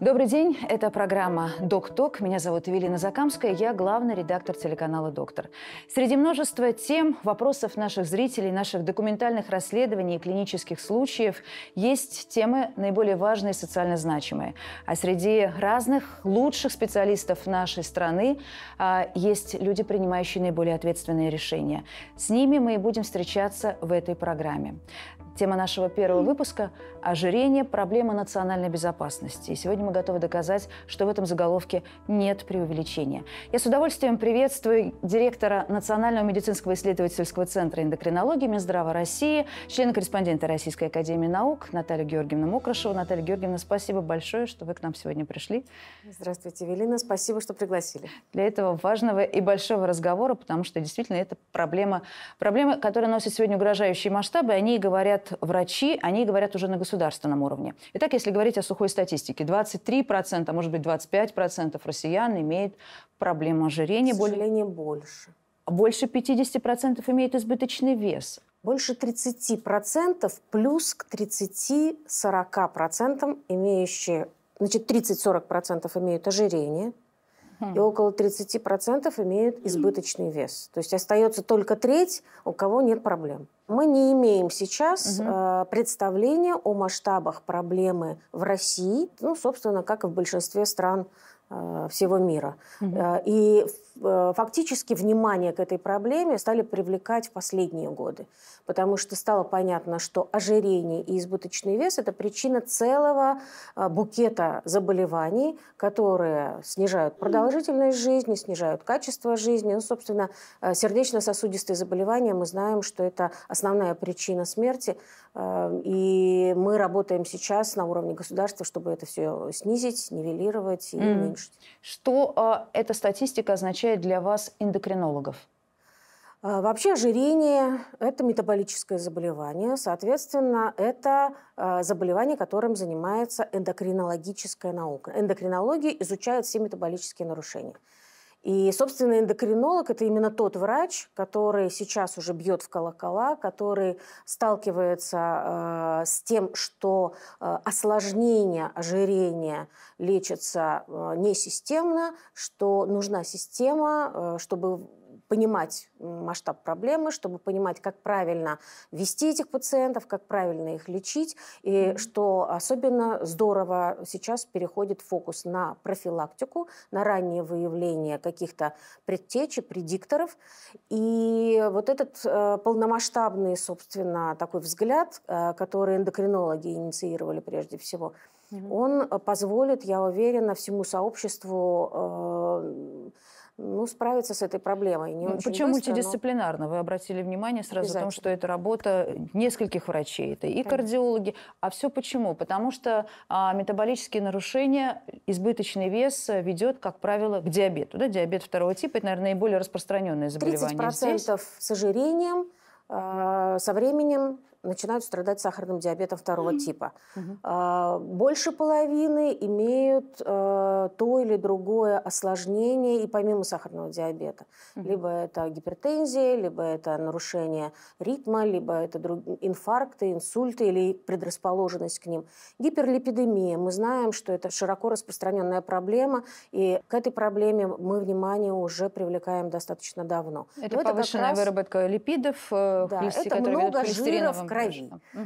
Добрый день, это программа «Док-Ток». Меня зовут Эвелина Закамская, я главный редактор телеканала «Доктор». Среди множества тем, вопросов наших зрителей, наших документальных расследований и клинических случаев есть темы наиболее важные и социально значимые. А среди разных лучших специалистов нашей страны а, есть люди, принимающие наиболее ответственные решения. С ними мы и будем встречаться в этой программе. Тема нашего первого выпуска – ожирение – проблема национальной безопасности. И сегодня мы готовы доказать, что в этом заголовке нет преувеличения. Я с удовольствием приветствую директора Национального медицинского исследовательского центра эндокринологии Минздрава России, члена-корреспондента Российской академии наук Наталью Георгиевну Мокрошеву. Наталья Георгиевна, спасибо большое, что вы к нам сегодня пришли. Здравствуйте, Велина. Спасибо, что пригласили. Для этого важного и большого разговора, потому что действительно это проблема, проблема, которая носит сегодня угрожающие масштабы. Они говорят врачи, они говорят уже на государственном уровне. Итак, если говорить о сухой статистике, 23%, а может быть 25% россиян имеют проблему ожирения. К сожалению, больше. Больше 50% имеют избыточный вес. Больше 30% плюс к 30-40% имеющие... Значит, 30-40% имеют ожирение, хм. и около 30% имеют избыточный вес. То есть остается только треть, у кого нет проблем. Мы не имеем сейчас угу. представления о масштабах проблемы в России, ну, собственно, как и в большинстве стран Э, всего мира. Угу. И э, фактически внимание к этой проблеме стали привлекать в последние годы, потому что стало понятно, что ожирение и избыточный вес – это причина целого букета заболеваний, которые снижают продолжительность жизни, снижают качество жизни. Ну, собственно, сердечно-сосудистые заболевания, мы знаем, что это основная причина смерти, и мы работаем сейчас на уровне государства, чтобы это все снизить, нивелировать и уменьшить слушать. Что а, эта статистика означает для вас, эндокринологов? А, вообще ожирение – это метаболическое заболевание. Соответственно, это а, заболевание, которым занимается эндокринологическая наука. Эндокринология изучает все метаболические нарушения. И, собственно, эндокринолог – это именно тот врач, который сейчас уже бьет в колокола, который сталкивается э, с тем, что э, осложнение ожирения лечится э, несистемно, что нужна система, э, чтобы понимать масштаб проблемы, чтобы понимать, как правильно вести этих пациентов, как правильно их лечить, и mm-hmm. что особенно здорово сейчас переходит фокус на профилактику, на раннее выявление каких-то предтеч и предикторов. И вот этот э, полномасштабный, собственно, такой взгляд, э, который эндокринологи инициировали прежде всего, mm-hmm. он позволит, я уверена, всему сообществу э, ну, справиться с этой проблемой. Не ну, очень Причем быстро, мультидисциплинарно. Но... Вы обратили внимание сразу о том, что это работа нескольких врачей. Это и Конечно. кардиологи. А все почему? Потому что а, метаболические нарушения, избыточный вес ведет, как правило, к диабету. Да? Диабет второго типа – это, наверное, наиболее распространенное заболевание 30% здесь. с ожирением, э, со временем начинают страдать сахарным диабетом второго типа. А, больше половины имеют э, то или другое осложнение и помимо сахарного диабета. Либо это гипертензия, либо это нарушение ритма, либо это инфаркты, инсульты или предрасположенность к ним. Гиперлипидемия. Мы знаем, что это широко распространенная проблема, и к этой проблеме мы внимание уже привлекаем достаточно давно. Это Но повышенная это раз... выработка липидов, э, да, хлести, это много жиров, крови. Угу.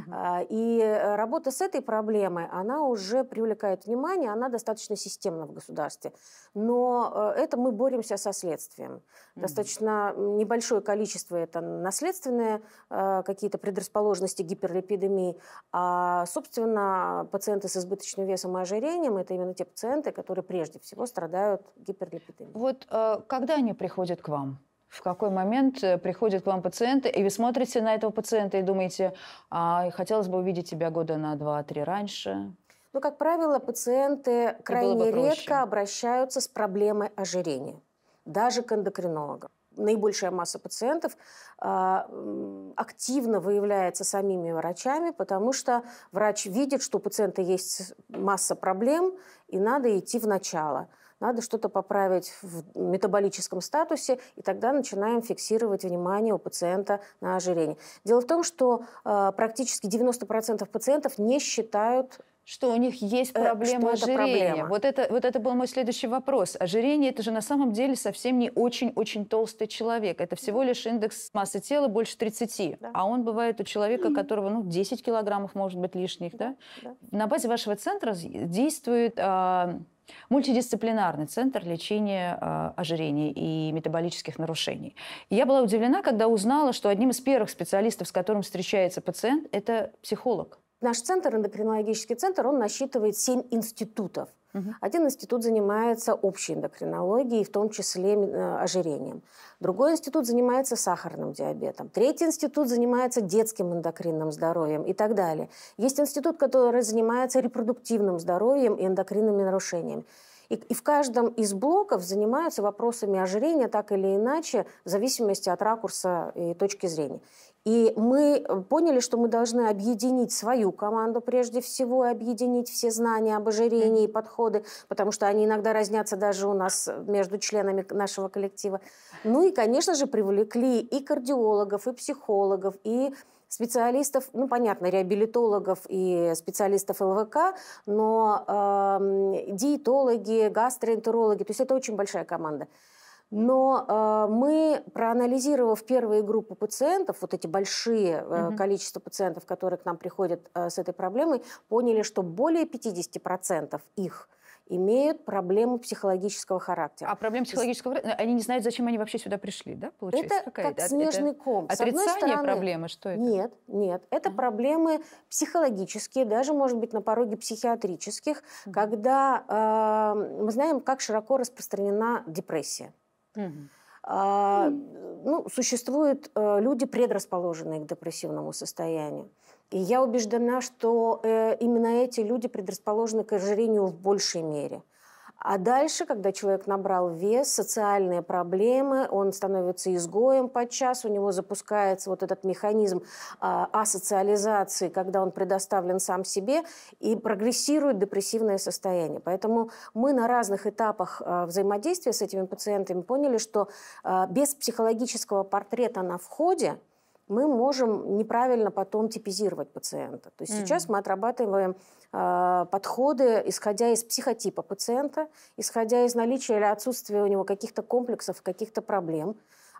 И э, работа с этой проблемой, она уже привлекает внимание, она достаточно системна в государстве. Но э, это мы боремся со следствием. Достаточно небольшое количество это наследственные э, какие-то предрасположенности гиперлипидемии, а, собственно, пациенты с избыточным весом и ожирением – это именно те пациенты, которые прежде всего страдают гиперлипидемией. Вот когда они приходят к вам? в какой момент э, приходят к вам пациенты, и вы смотрите на этого пациента и думаете, а, хотелось бы увидеть тебя года на два-три раньше? Ну, как правило, пациенты крайне бы редко обращаются с проблемой ожирения, даже к эндокринологам наибольшая масса пациентов э, активно выявляется самими врачами, потому что врач видит, что у пациента есть масса проблем, и надо идти в начало надо что-то поправить в метаболическом статусе, и тогда начинаем фиксировать внимание у пациента на ожирение. Дело в том, что э, практически 90% пациентов не считают что у них есть э, проблема э, ожирения. Проблема. Вот, это, вот это был мой следующий вопрос. Ожирение – это же на самом деле совсем не очень-очень толстый человек. Это всего лишь индекс массы тела больше 30. Да. А он бывает у человека, которого ну, 10 килограммов может быть лишних. Да? Да? Да. На базе вашего центра действует… А, Мультидисциплинарный центр лечения э, ожирения и метаболических нарушений. И я была удивлена, когда узнала, что одним из первых специалистов, с которым встречается пациент, это психолог. Наш центр, эндокринологический центр, он насчитывает 7 институтов. Один институт занимается общей эндокринологией, в том числе э, ожирением. Другой институт занимается сахарным диабетом. Третий институт занимается детским эндокринным здоровьем и так далее. Есть институт, который занимается репродуктивным здоровьем и эндокринными нарушениями. И, и в каждом из блоков занимаются вопросами ожирения так или иначе, в зависимости от ракурса и точки зрения. И мы э, поняли, что мы должны объединить свою команду прежде всего, объединить все знания об ожирении и подходы, потому что они иногда разнятся даже у нас э, между членами нашего коллектива. Ну и, конечно же, привлекли и кардиологов, и психологов, и специалистов, ну, понятно, реабилитологов и специалистов ЛВК, но э, диетологи, гастроэнтерологи, то есть это очень большая команда. Но э, мы, проанализировав первые группы пациентов, вот эти большие угу. количество пациентов, которые к нам приходят э, с этой проблемой, поняли, что более 50% их имеют проблему психологического характера. А проблемы психологического характера, они не знают, зачем они вообще сюда пришли, да, получается? Это Какая? как это? снежный это ком. Отрицание стороны, проблемы, что это? Нет, нет, это ага. проблемы психологические, даже, может быть, на пороге психиатрических, ага. когда э, мы знаем, как широко распространена депрессия. А, ну, существуют э, люди, предрасположенные к депрессивному состоянию. И я убеждена, что э, именно эти люди предрасположены к ожирению в большей мере. А дальше, когда человек набрал вес, социальные проблемы, он становится изгоем подчас, у него запускается вот этот механизм а, асоциализации, когда он предоставлен сам себе, и прогрессирует депрессивное состояние. Поэтому мы на разных этапах а, взаимодействия с этими пациентами поняли, что а, без психологического портрета на входе – мы можем неправильно потом типизировать пациента. То есть mm сейчас мы отрабатываем э, подходы, исходя из психотипа пациента, исходя из наличия или отсутствия у него каких-то комплексов, каких-то проблем.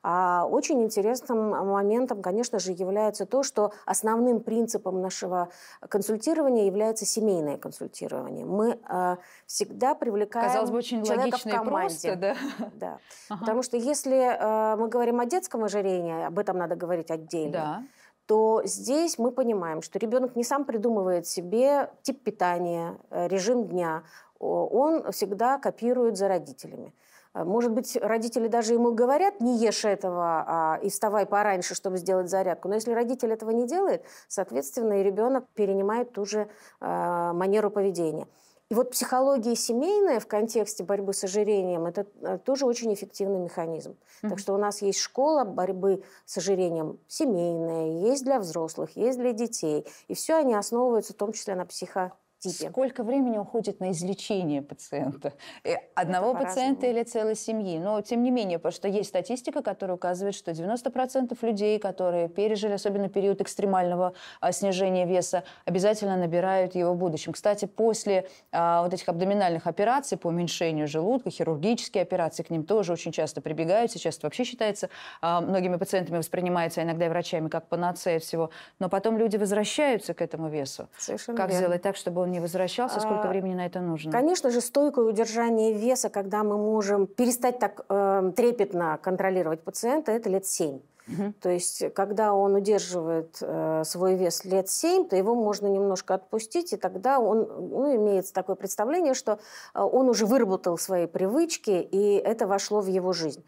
А Очень интересным моментом, конечно же, является то, что основным принципом нашего консультирования является семейное консультирование. Мы э, всегда привлекаем Казалось бы, очень человека в команде. просто, да? да. Ага. Потому что если э, мы говорим о детском ожирении, об этом надо говорить отдельно. Да то здесь мы понимаем, что ребенок не сам придумывает себе тип питания, э, режим дня, он всегда копирует за родителями. А, может быть, родители даже ему говорят, не ешь этого а, и вставай пораньше, чтобы сделать зарядку. Но если родитель этого не делает, соответственно, и ребенок перенимает ту же а, манеру поведения. И вот психология семейная в контексте борьбы с ожирением – это а, тоже очень эффективный механизм. Mm-hmm. Так что у нас есть школа борьбы с ожирением семейная, есть для взрослых, есть для детей. И все они основываются в том числе на психо типе. Сколько времени уходит на излечение пациента? Э, одного пациента или целой семьи? Но, тем не менее, потому что есть статистика, которая указывает, что 90% людей, которые пережили, особенно период экстремального а, снижения веса, обязательно набирают его в будущем. Кстати, после а, вот этих абдоминальных операций по уменьшению желудка, хирургические операции, к ним тоже очень часто прибегают. Сейчас вообще считается, а, многими пациентами воспринимается а иногда и врачами как панацея всего. Но потом люди возвращаются к этому весу. Совершенно как верно. сделать так, чтобы он не возвращался, сколько а, времени на это нужно? Конечно же, стойкое удержание веса, когда мы можем перестать так э, трепетно контролировать пациента, это лет 7. Угу. То есть, когда он удерживает э, свой вес лет 7, то его можно немножко отпустить, и тогда он, ну, имеется такое представление, что э, он уже выработал свои привычки, и это вошло в его жизнь.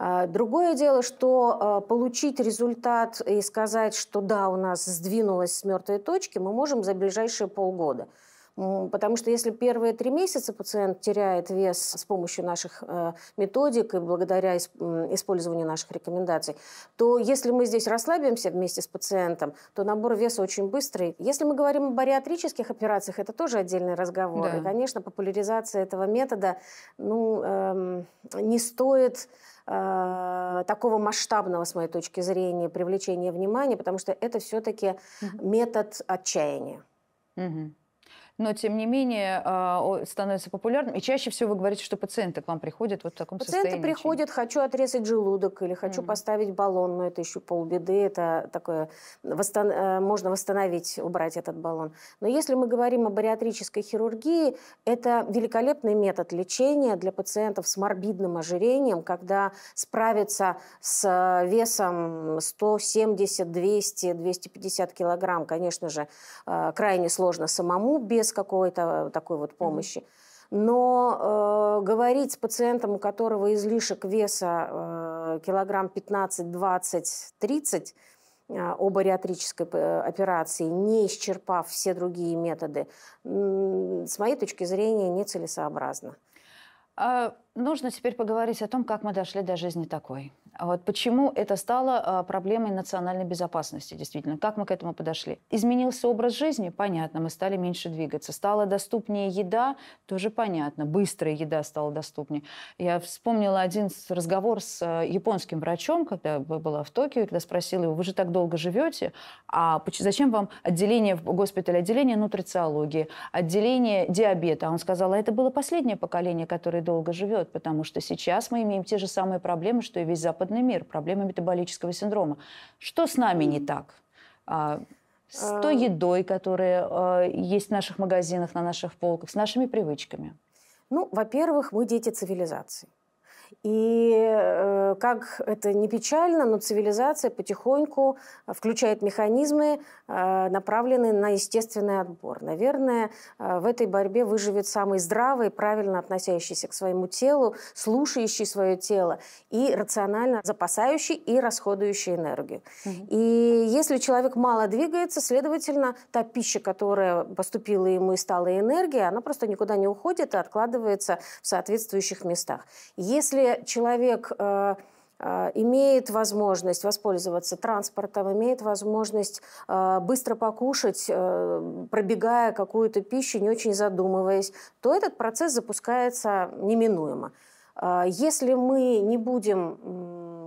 А, другое дело, что а, получить результат и сказать, что да, у нас сдвинулось с мертвой точки, мы можем за ближайшие полгода. Потому что если первые три месяца пациент теряет вес с помощью наших э, методик и благодаря использованию наших рекомендаций, то если мы здесь расслабимся вместе с пациентом, то набор веса очень быстрый. Если мы говорим о бариатрических операциях, это тоже отдельный разговор. Да. И, конечно, популяризация этого метода ну, эм, не стоит э, такого масштабного, с моей точки зрения, привлечения внимания, потому что это все-таки угу. метод отчаяния. Угу но тем не менее а, становится популярным. И чаще всего вы говорите, что пациенты к вам приходят вот в таком пациенты состоянии. Пациенты приходят, хочу отрезать желудок или хочу mm-hmm. поставить баллон, но это еще полбеды, это такое, восстан... Э, можно восстановить, убрать этот баллон. Но если мы говорим о бариатрической хирургии, это великолепный метод лечения для пациентов с морбидным ожирением, когда справиться с э, весом 170, 200, 250 килограмм, конечно же, э, крайне сложно самому без без какой-то э, такой вот помощи. Но э, говорить с пациентом, у которого излишек веса э, килограмм 15, 20, 30 э, о бариатрической э, операции, не исчерпав все другие методы, э, с моей точки зрения, нецелесообразно. А нужно теперь поговорить о том, как мы дошли до жизни такой. А вот почему это стало а, проблемой национальной безопасности, действительно? Как мы к этому подошли? Изменился образ жизни? Понятно, мы стали меньше двигаться. Стала доступнее еда? Тоже понятно. Быстрая еда стала доступнее. Я вспомнила один разговор с а, японским врачом, когда была в Токио, когда спросила его, вы же так долго живете, а зачем вам отделение в госпитале, отделение нутрициологии, отделение диабета? А он сказал, а это было последнее поколение, которое долго живет, потому что сейчас мы имеем те же самые проблемы, что и весь Запад западный мир, проблема метаболического синдрома. Что с нами не так? А, с а. той едой, которая а, есть в наших магазинах, на наших полках, с нашими привычками? Ну, во-первых, мы дети цивилизации. И э, как это не печально, но цивилизация потихоньку э, включает механизмы, э, направленные на естественный отбор. Наверное, в этой борьбе выживет самый здравый, правильно относящийся к своему телу, слушающий свое тело и рационально запасающий и расходующий энергию. Угу. И если человек мало двигается, следовательно, та пища, которая поступила ему и стала энергией, она просто никуда не уходит и откладывается в соответствующих местах. Если если человек э, э, имеет возможность воспользоваться транспортом, имеет возможность э, быстро покушать, э, пробегая какую-то пищу, не очень задумываясь, то этот процесс запускается неминуемо. Э, если мы не будем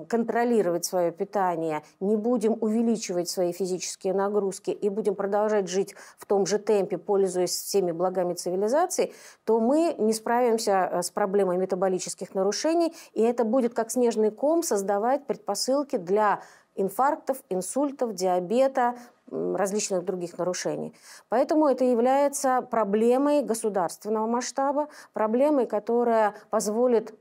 контролировать свое питание, не будем увеличивать свои физические нагрузки и будем продолжать жить в том же темпе, пользуясь всеми благами цивилизации, то мы не справимся э, с проблемой метаболических нарушений, и это будет как снежный ком создавать предпосылки для инфарктов, инсультов, диабета, различных других нарушений. Поэтому это является проблемой государственного масштаба, проблемой, которая позволит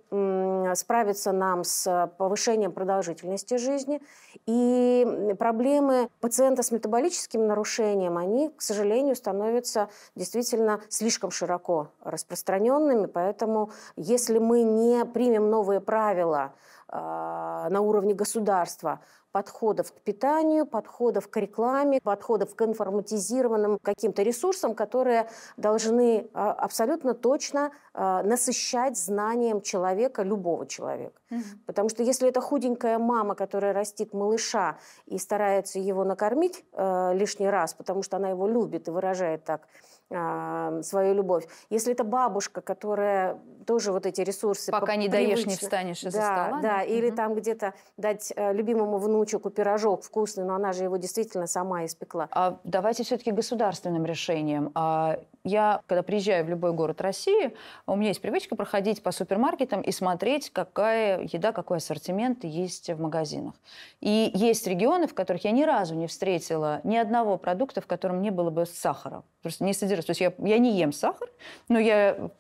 справиться нам с повышением продолжительности жизни. И проблемы пациента с метаболическим нарушением, они, к сожалению, становятся действительно слишком широко распространенными. Поэтому если мы не примем новые правила, а, на уровне государства подходов к питанию, подходов к рекламе, подходов к информатизированным каким-то ресурсам, которые должны а, абсолютно точно а, насыщать знанием человека, любого человека. Угу. Потому что если это худенькая мама, которая растит малыша и старается его накормить лишний раз, потому что она его любит и выражает так свою любовь. Если это бабушка, которая тоже вот эти ресурсы... Пока не привычно, даешь, не встанешь из-за да, стола. Да, да. или угу. там где-то дать э, любимому внучику пирожок вкусный, но она же его действительно сама испекла. А давайте все-таки государственным решением. А я, когда приезжаю в любой город России, у меня есть привычка проходить по супермаркетам и смотреть, какая еда, какой ассортимент есть в магазинах. И есть регионы, в которых я ни разу не встретила ни одного продукта, в котором не было бы сахара. Просто не содержится. То есть я, я не ем сахар, но я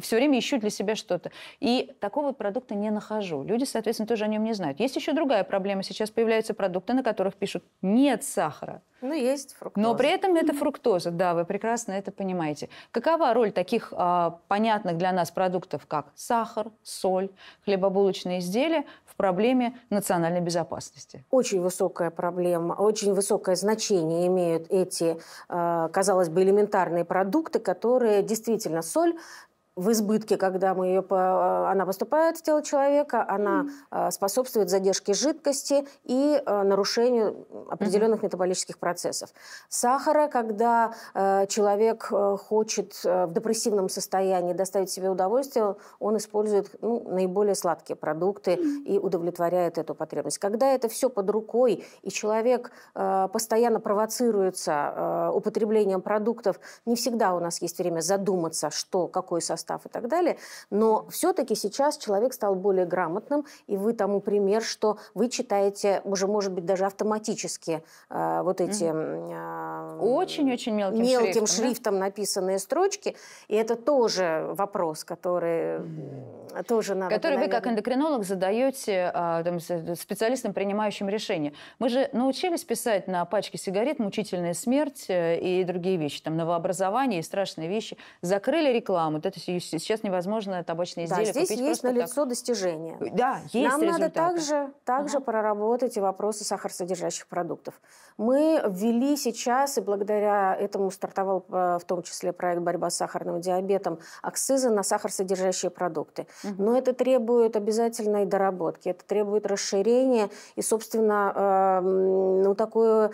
все время ищу для себя что-то. И такого продукта не нахожу. Люди, соответственно, тоже о нем не знают. Есть еще другая проблема. Сейчас появляются продукты, на которых пишут «нет сахара». Ну, есть фруктоза. Но при этом это фруктоза, да, вы прекрасно это понимаете. Какова роль таких а, понятных для нас продуктов, как сахар, соль, хлебобулочные изделия в проблеме национальной безопасности? Очень высокая проблема, очень высокое значение имеют эти, а, казалось бы, элементарные продукты, которые действительно соль в избытке, когда мы ее, а, она поступает в тело человека, она mm способствует задержке жидкости и а, нарушению определенных mm-hmm. метаболических процессов. Сахара, когда человек хочет в депрессивном состоянии доставить себе удовольствие, он использует ну, наиболее сладкие продукты mm и удовлетворяет эту потребность. Когда это все под рукой, и человек постоянно провоцируется употреблением продуктов, не всегда у нас есть время задуматься, что, какой состав состав и так далее. Но все-таки сейчас человек стал более грамотным, и вы тому пример, что вы читаете уже, может быть, даже автоматически э, вот эти... Э, Очень-очень мелким, мелким шрифтом, шрифтом да? написанные строчки. И это тоже вопрос, который тоже надо... Который вы, как эндокринолог, задаете а, э, специалистам, принимающим решения. Мы же научились писать на пачке сигарет «Мучительная смерть» э, и другие вещи, там, новообразование и страшные вещи. Закрыли рекламу, да, то есть сейчас невозможно табачные изделия да, здесь купить есть налицо так. достижение. Э, да, есть Нам результаты. надо также, также угу. проработать и вопросы сахаросодержащих продуктов. Мы ввели сейчас, и благодаря этому стартовал э, в том числе проект «Борьба с сахарным диабетом», акцизы на сахаросодержащие продукты. Угу. Но это требует обязательной доработки, это требует расширения и, собственно, э, ну, такое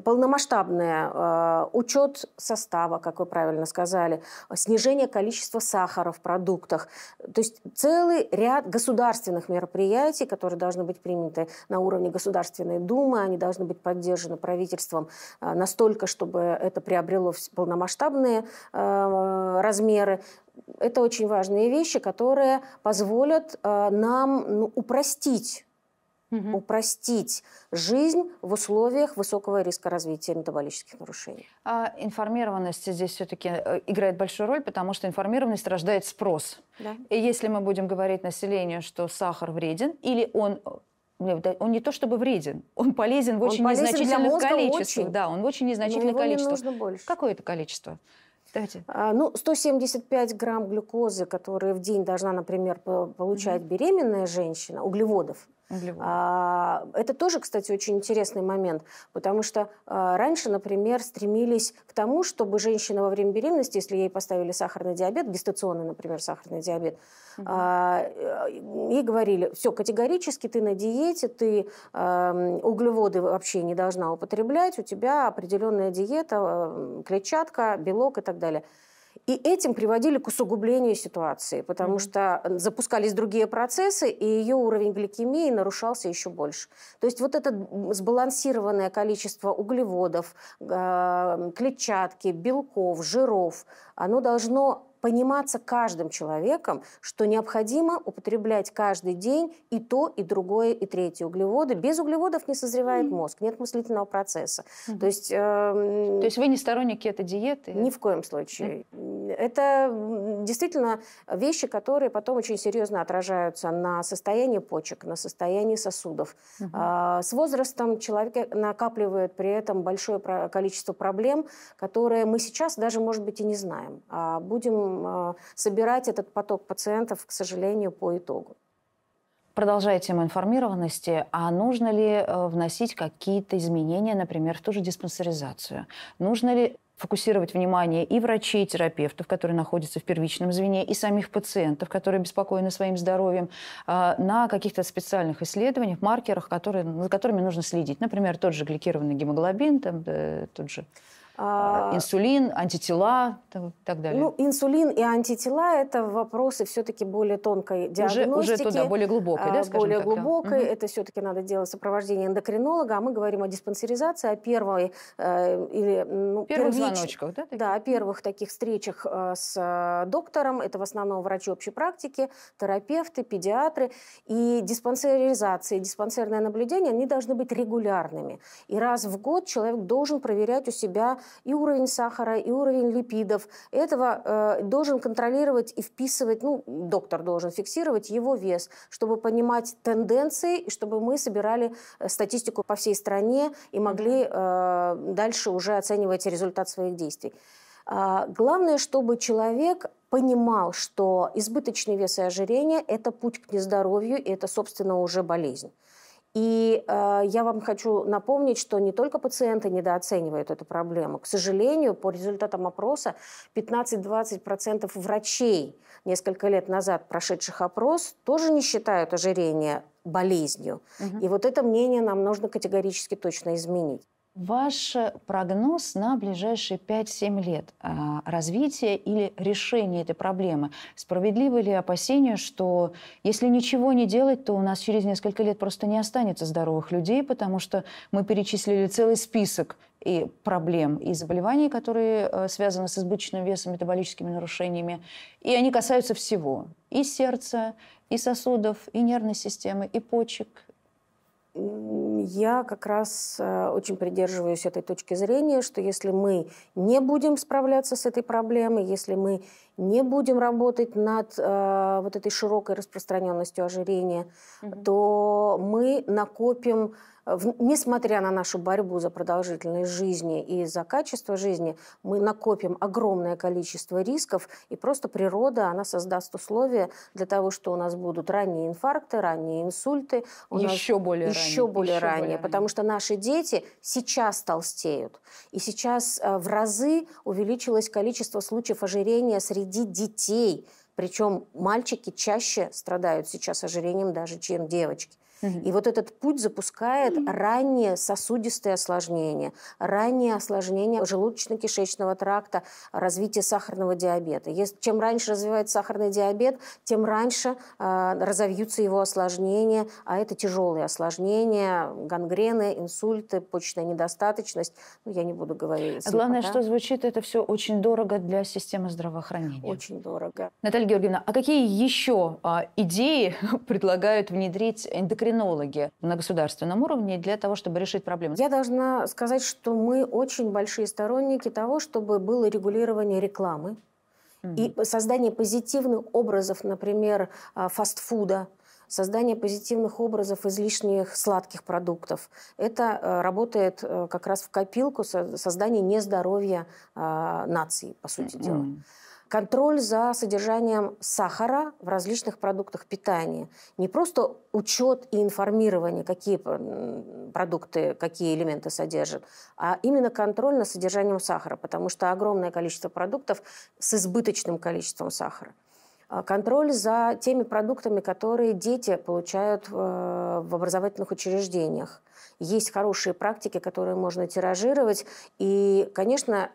полномасштабное э, учет состава, как вы правильно сказали, снижение количества сахара в продуктах. То есть целый ряд государственных мероприятий, которые должны быть приняты на уровне Государственной Думы, они должны быть поддержаны правительством э, настолько, чтобы это приобрело полномасштабные э, размеры это очень важные вещи, которые позволят нам ну, упростить угу. упростить жизнь в условиях высокого риска развития метаболических нарушений. А информированность здесь все-таки э, играет большую роль, потому что информированность рождает спрос. Да. И если мы будем говорить населению, что сахар вреден, или он э, он не то чтобы вреден, он полезен в очень он полезен незначительных количествах. Очень, да, он в очень незначительных количествах. Не Какое это количество? Давайте. А, ну, 175 грамм глюкозы, которые в день должна, например, получать mm-hmm. беременная женщина, углеводов, а, это тоже, кстати, очень интересный момент, потому что а, раньше, например, стремились к тому, чтобы женщина во время беременности, если ей поставили сахарный диабет, гестационный, например, сахарный диабет, угу. а, ей говорили, все, категорически ты на диете, ты а, углеводы вообще не должна употреблять, у тебя определенная диета, клетчатка, белок и так далее. И этим приводили к усугублению ситуации, потому mm-hmm. что э, запускались другие процессы, и ее уровень гликемии нарушался еще больше. То есть вот это сбалансированное количество углеводов, э, клетчатки, белков, жиров, оно должно пониматься каждым человеком, что необходимо употреблять каждый день и то, и другое, и третье углеводы. Без углеводов не созревает mm-hmm. мозг, нет мыслительного процесса. Mm-hmm. То есть... Э, то есть вы не сторонники этой диеты? Ни в коем случае. Mm-hmm. Это действительно вещи, которые потом очень серьезно отражаются на состоянии почек, на состоянии сосудов. Угу. С возрастом человек накапливает при этом большое количество проблем, которые мы сейчас даже, может быть, и не знаем. А будем а, собирать этот поток пациентов, к сожалению, по итогу. Продолжая тему информированности, а нужно ли э, вносить какие-то изменения, например, в ту же диспансеризацию? Нужно ли фокусировать внимание и врачей, и терапевтов, которые находятся в первичном звене, и самих пациентов, которые беспокоены своим здоровьем, а, на каких-то специальных исследованиях, маркерах, которые, за которыми нужно следить. Например, тот же гликированный гемоглобин, там, тот же а, а... Инсулин, антитела и так далее. Ну, инсулин и антитела – это вопросы все-таки более тонкой диагностики. Уже, уже туда, более глубокой, да, а, Более так, глубокой. Да. Это все-таки надо делать сопровождение эндокринолога. А мы говорим о диспансеризации, о первой э, или... Ну, первых первич... звоночках, да? Да, о первых таких встречах э, с э, доктором. Это в основном врачи общей практики, терапевты, педиатры. И диспансеризация, диспансерное наблюдение, они должны быть регулярными. И раз в год человек должен проверять у себя и уровень сахара, и уровень липидов. Этого э, должен контролировать и вписывать, ну, доктор должен фиксировать его вес, чтобы понимать тенденции, и чтобы мы собирали э, статистику по всей стране и могли э, дальше уже оценивать результат своих действий. А, главное, чтобы человек понимал, что избыточный вес и ожирение – это путь к нездоровью, и это, собственно, уже болезнь. И э, я вам хочу напомнить, что не только пациенты недооценивают эту проблему. К сожалению, по результатам опроса 15-20% врачей, несколько лет назад прошедших опрос, тоже не считают ожирение болезнью. Угу. И вот это мнение нам нужно категорически точно изменить. Ваш э, прогноз на ближайшие 5-7 лет а, развития или решения этой проблемы? Справедливы ли опасения, что если ничего не делать, то у нас через несколько лет просто не останется здоровых людей, потому что мы перечислили целый список и проблем и заболеваний, которые э, связаны с избыточным весом, метаболическими нарушениями. И они касаются всего. И сердца, и сосудов, и нервной системы, и почек, я как раз э, очень придерживаюсь этой точки зрения, что если мы не будем справляться с этой проблемой, если мы не будем работать над э, вот этой широкой распространенностью ожирения, угу. то мы накопим Э, в, несмотря на нашу борьбу за продолжительность жизни и за качество жизни, мы накопим огромное количество рисков, и просто природа, она создаст условия для того, что у нас будут ранние инфаркты, ранние инсульты. У еще нас более еще Более еще ранние, более потому ранние. что наши дети сейчас толстеют. И сейчас э, в разы увеличилось количество случаев ожирения среди детей. Причем мальчики чаще страдают сейчас ожирением даже, чем девочки. И вот этот путь запускает ранние сосудистые осложнения, ранние осложнения желудочно-кишечного тракта, развитие сахарного диабета. чем раньше развивается сахарный диабет, тем раньше э, разовьются его осложнения, а это тяжелые осложнения, гангрены, инсульты, почечная недостаточность. Ну, я не буду говорить. А главное, пока. что звучит, это все очень дорого для системы здравоохранения. Очень дорого. Наталья Георгиевна, а какие еще а, идеи предлагают внедрить эндокрин эндокринологи на государственном уровне для того, чтобы решить проблему? Я должна сказать, что мы очень большие сторонники того, чтобы было регулирование рекламы mm-hmm. и создание позитивных образов, например, а, фастфуда, создание позитивных образов излишних сладких продуктов. Это а, работает а, как раз в копилку создания нездоровья нации, по сути mm-hmm. дела контроль за содержанием сахара в различных продуктах питания. Не просто учет и информирование, какие продукты, какие элементы содержат, а именно контроль над содержанием сахара, потому что огромное количество продуктов с избыточным количеством сахара. А контроль за теми продуктами, которые дети получают э, в образовательных учреждениях. Есть хорошие практики, которые можно тиражировать. И, конечно,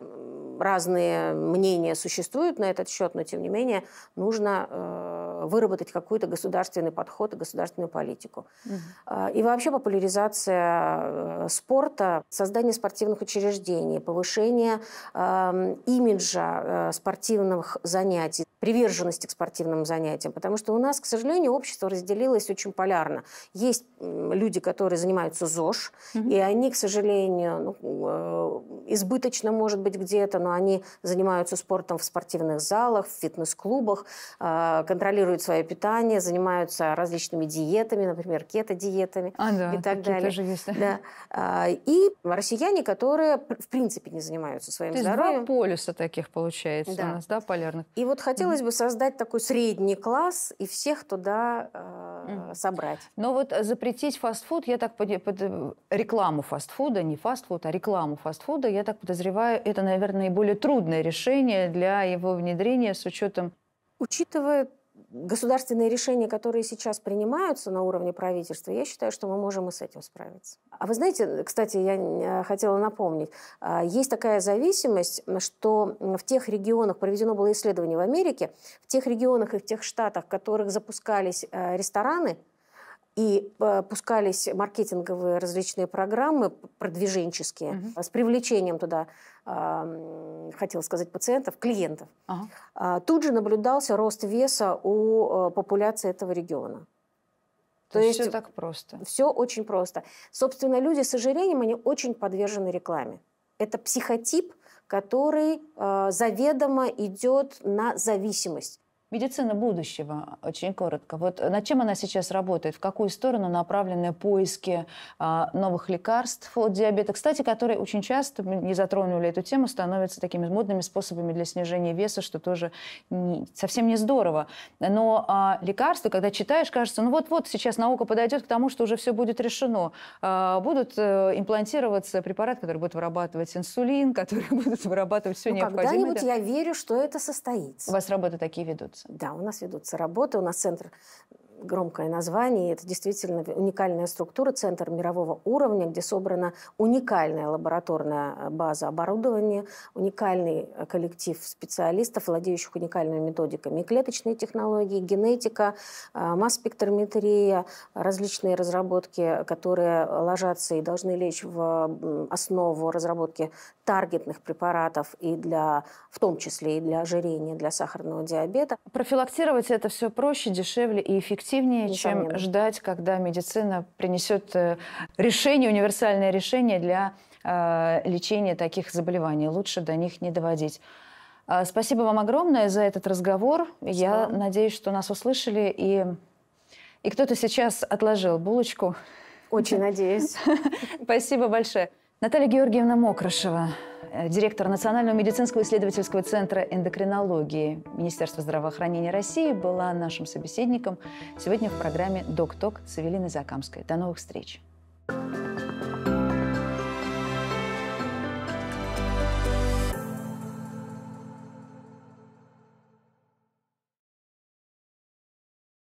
разные мнения существуют на этот счет, но тем не менее нужно э, выработать какой-то государственный подход и государственную политику. Угу. И вообще популяризация э, спорта, создание спортивных учреждений, повышение э, имиджа э, спортивных занятий приверженности к спортивным занятиям, потому что у нас, к сожалению, общество разделилось очень полярно. Есть люди, которые занимаются ЗОЖ, mm и они, к сожалению, ну, э, избыточно, может быть, где-то, но они занимаются спортом в спортивных залах, в фитнес-клубах, э, контролируют свое питание, занимаются различными диетами, например, кето-диетами а, да, и так далее. Тоже есть. Да. Э, и россияне, которые, в принципе, не занимаются своим То здоровьем. То есть два полюса таких получается да. у нас, да, полярных? И вот хотел хотелось бы создать такой средний класс и всех туда э, собрать. Но вот э, запретить фастфуд, я так под, э, рекламу фастфуда, не фастфуд, а рекламу фастфуда, я так подозреваю, это, наверное, наиболее трудное решение для его внедрения с учетом Учитывая государственные решения, которые сейчас принимаются на уровне правительства, я считаю, что мы можем и с этим справиться. А вы знаете, кстати, я э, хотела напомнить, э, есть такая зависимость, что в тех регионах, проведено было исследование в Америке, в тех регионах и в тех штатах, в которых запускались э, рестораны, и э, пускались маркетинговые различные программы продвиженческие угу. с привлечением туда, хотела сказать, пациентов, клиентов. Ага. А, тут же наблюдался рост веса у э, популяции этого региона. То, То есть все так просто. Все очень просто. Собственно, люди с ожирением, они очень подвержены рекламе. Это психотип, который э, заведомо идет на зависимость. Медицина будущего, очень коротко. Вот над чем она сейчас работает? В какую сторону направлены поиски а, новых лекарств от диабета? Кстати, которые очень часто, не затронули эту тему, становятся такими модными способами для снижения веса, что тоже не, совсем не здорово. Но а, лекарства, когда читаешь, кажется, ну вот-вот сейчас наука подойдет к тому, что уже все будет решено. А, будут а, имплантироваться препараты, которые будут вырабатывать инсулин, которые будут вырабатывать все ну, необходимое. Когда-нибудь я верю, что это состоится. У вас работы такие ведут? ведутся? Да, у нас ведутся работы, у нас центр громкое название. Это действительно уникальная структура, центр мирового уровня, где собрана уникальная лабораторная э, база оборудования, уникальный э, коллектив специалистов, владеющих уникальными методиками. клеточные технологии, генетика, э, масс-спектрометрия, различные разработки, которые ложатся и должны лечь в основу разработки таргетных препаратов и для, в том числе и для ожирения, для сахарного диабета. Профилактировать это все проще, дешевле и эффективнее, Несомненно. чем ждать, когда медицина принесет э, решение, универсальное решение для э, лечения таких заболеваний. Лучше до них не доводить. А, спасибо вам огромное за этот разговор. Спасибо. Я надеюсь, что нас услышали и, и кто-то сейчас отложил булочку. Очень надеюсь. Спасибо большое. Наталья Георгиевна Мокрошева, э, директор Национального медицинского исследовательского центра эндокринологии Министерства здравоохранения России, была нашим собеседником сегодня в программе «Док-ток» с Эвелиной Закамской. До новых встреч! thank you